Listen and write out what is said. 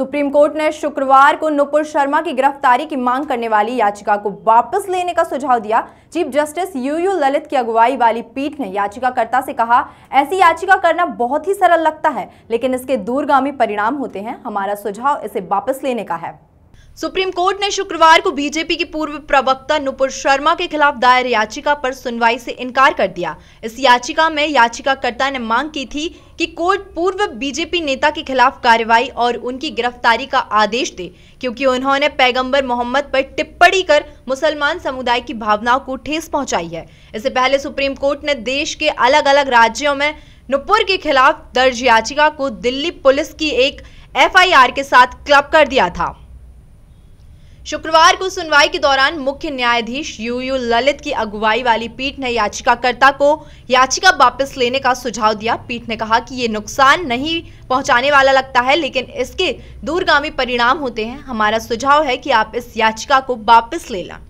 supreme court ने शुक्रवार को नुपुर शर्मा की गिरफ्तारी की मांग करने वाली याचिका को वापस लेने का सुझाव दिया chief justice U U Lalit की अगुवाई वाली पीठ ने याचिकाकर्ता से कहा ऐसी याचिका करना बहुत ही सरल लगता है लेकिन इसके दूरगामी परिणाम होते हैं हमारा सुझाव इसे वापस लेने का है सुप्रीम कोर्ट ने शुक्रवार को बीजेपी के पूर्व प्रवक्ता नुपुर शर्मा के खिलाफ दायर याचिका पर सुनवाई से इनकार कर दिया इस याचिका में याचिकाकर्ता ने मांग की थी कि कोर्ट पूर्व बीजेपी नेता के खिलाफ कार्रवाई और उनकी गिरफ्तारी का आदेश दे क्योंकि उन्होंने पैगंबर मोहम्मद पर टिप्पणी कर मुसलमान समुदाय की भावनाओं को ठेस पहुंचाई है इससे पहले सुप्रीम कोर्ट ने देश के अलग अलग राज्यों में नुपुर के खिलाफ दर्ज याचिका को दिल्ली पुलिस की एक एफ के साथ क्लब कर दिया था शुक्रवार को सुनवाई के दौरान मुख्य न्यायाधीश यू यू ललित की अगुवाई वाली पीठ ने याचिकाकर्ता को याचिका वापस लेने का सुझाव दिया पीठ ने कहा कि ये नुकसान नहीं पहुंचाने वाला लगता है लेकिन इसके दूरगामी परिणाम होते हैं हमारा सुझाव है कि आप इस याचिका को वापस ले लें